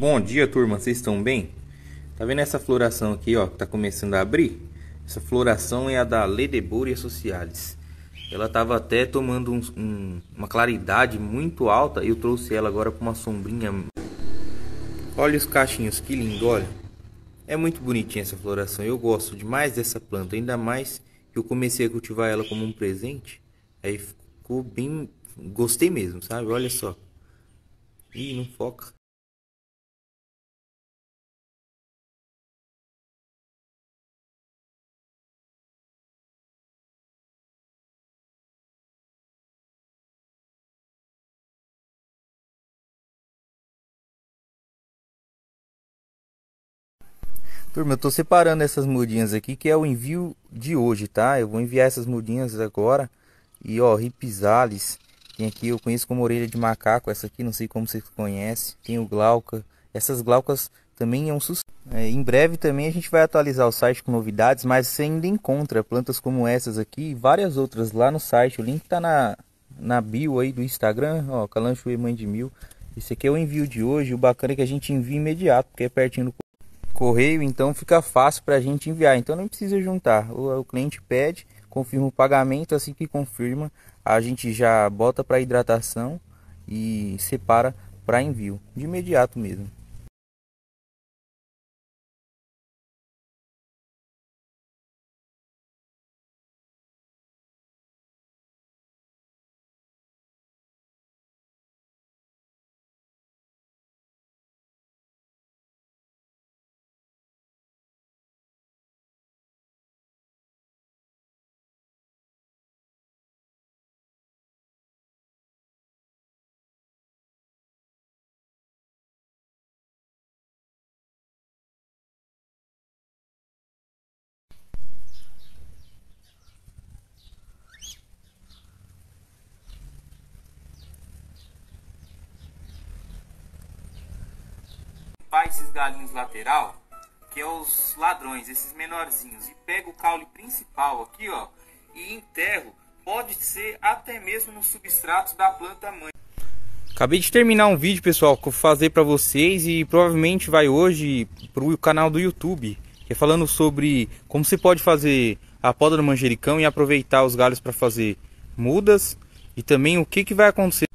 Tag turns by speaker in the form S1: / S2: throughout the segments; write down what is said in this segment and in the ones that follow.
S1: Bom dia, turma. Vocês estão bem? Tá vendo essa floração aqui, ó, que tá começando a abrir? Essa floração é a da Ledebouria socialis. Ela tava até tomando um, um, uma claridade muito alta e eu trouxe ela agora com uma sombrinha. Olha os cachinhos, que lindo, olha. É muito bonitinha essa floração. Eu gosto demais dessa planta, ainda mais que eu comecei a cultivar ela como um presente. Aí ficou bem, gostei mesmo, sabe? Olha só. Ih, não foca. Turma, eu estou separando essas mudinhas aqui, que é o envio de hoje, tá? Eu vou enviar essas mudinhas agora. E, ó, Ripizales. Tem aqui, eu conheço como orelha de macaco, essa aqui, não sei como vocês conhecem. Tem o Glauca. Essas Glaucas também é um sucesso. É, em breve também a gente vai atualizar o site com novidades, mas você ainda encontra plantas como essas aqui e várias outras lá no site. O link tá na, na bio aí do Instagram, ó, Calancho e Mãe de Mil. Esse aqui é o envio de hoje. O bacana é que a gente envia imediato, porque é pertinho do correio, então fica fácil para a gente enviar. Então não precisa juntar. O, o, cliente pede, confirma o pagamento, assim que confirma, a gente já bota para hidratação e separa para envio de imediato mesmo. limpar esses galinhos lateral, que é os ladrões, esses menorzinhos, e pego o caule principal aqui, ó, e enterro, pode ser até mesmo no substrato da planta mãe. Acabei de terminar um vídeo, pessoal, que eu vou fazer para vocês e provavelmente vai hoje para o canal do YouTube, que é falando sobre como você pode fazer a poda do manjericão e aproveitar os galhos para fazer mudas e também o que, que vai acontecer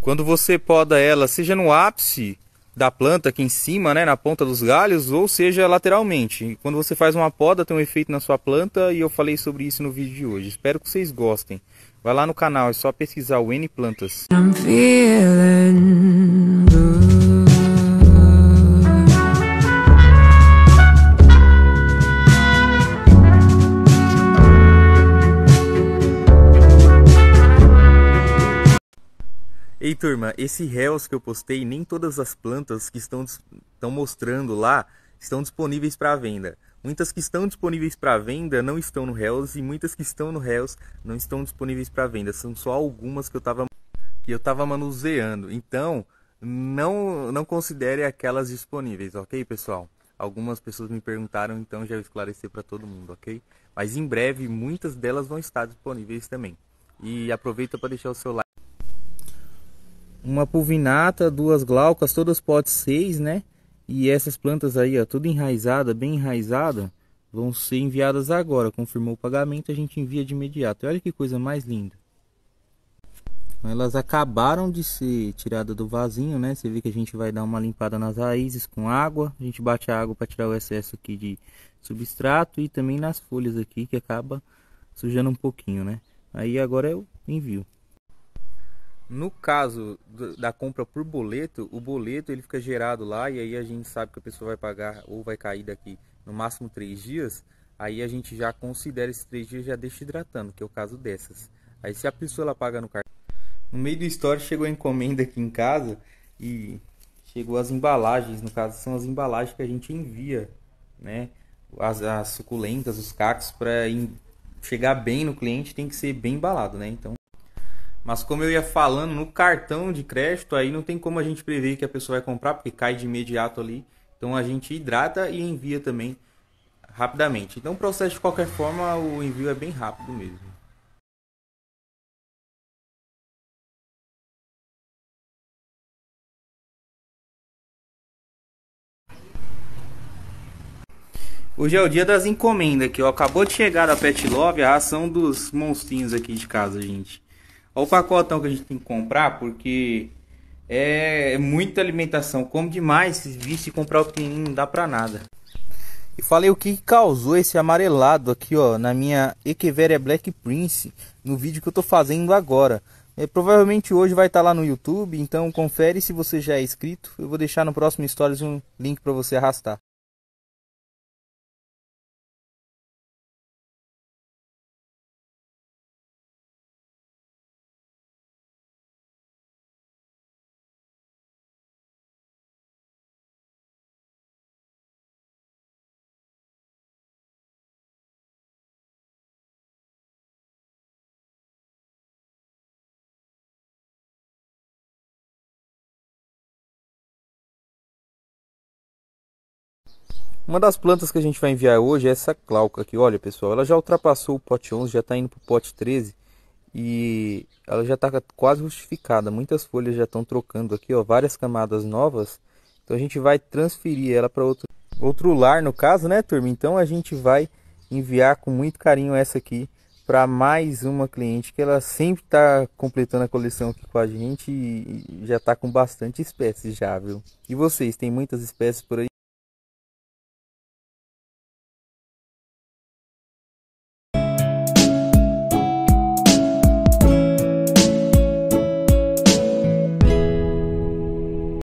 S1: quando você poda ela, seja no ápice da planta aqui em cima, né, na ponta dos galhos, ou seja, lateralmente. Quando você faz uma poda, tem um efeito na sua planta e eu falei sobre isso no vídeo de hoje. Espero que vocês gostem. Vai lá no canal, é só pesquisar o N Plantas. I'm feeling... turma, esse réus que eu postei, nem todas as plantas que estão, estão mostrando lá estão disponíveis para venda. Muitas que estão disponíveis para venda não estão no réus e muitas que estão no réus não estão disponíveis para venda. São só algumas que eu estava que eu manuseando. Então, não não considere aquelas disponíveis, ok, pessoal? Algumas pessoas me perguntaram, então já esclarecer para todo mundo, ok? Mas em breve muitas delas vão estar disponíveis também. E aproveita para deixar o seu like uma pulvinata, duas glaucas, todas potes 6, né? E essas plantas aí, ó, tudo enraizada, bem enraizada, vão ser enviadas agora. Confirmou o pagamento, a gente envia de imediato. E olha que coisa mais linda. Elas acabaram de ser tiradas do vasinho, né? Você vê que a gente vai dar uma limpada nas raízes com água. A gente bate a água para tirar o excesso aqui de substrato e também nas folhas aqui que acaba sujando um pouquinho, né? Aí agora eu envio. No caso do, da compra por boleto, o boleto ele fica gerado lá e aí a gente sabe que a pessoa vai pagar ou vai cair daqui no máximo três dias. Aí a gente já considera esses três dias já deixa hidratando, que é o caso dessas. Aí se a pessoa ela paga no cartão. No meio do história chegou a encomenda aqui em casa e chegou as embalagens, no caso são as embalagens que a gente envia, né? As, as suculentas, os cacos para chegar bem no cliente tem que ser bem embalado, né? Então mas como eu ia falando, no cartão de crédito aí não tem como a gente prever que a pessoa vai comprar, porque cai de imediato ali. Então a gente hidrata e envia também rapidamente. Então o processo de qualquer forma, o envio é bem rápido mesmo. Hoje é o dia das encomendas aqui, ó. Acabou de chegar da Pet Love a ração dos monstrinhos aqui de casa, gente. Olha o pacotão que a gente tem que comprar, porque é, é muita alimentação. Como demais, vi se comprar o que não dá pra nada. E falei o que causou esse amarelado aqui, ó, na minha Echeveria Black Prince, no vídeo que eu tô fazendo agora. É, provavelmente hoje vai estar tá lá no YouTube, então confere se você já é inscrito. Eu vou deixar no próximo Stories um link para você arrastar. Uma das plantas que a gente vai enviar hoje é essa clauca aqui. Olha, pessoal, ela já ultrapassou o pote 11, já está indo para o pote 13 e ela já está quase justificada. Muitas folhas já estão trocando aqui, ó, várias camadas novas. Então a gente vai transferir ela para outro, outro lar, no caso, né, turma? Então a gente vai enviar com muito carinho essa aqui para mais uma cliente que ela sempre está completando a coleção aqui com a gente e já está com bastante espécies já, viu? E vocês, tem muitas espécies por aí?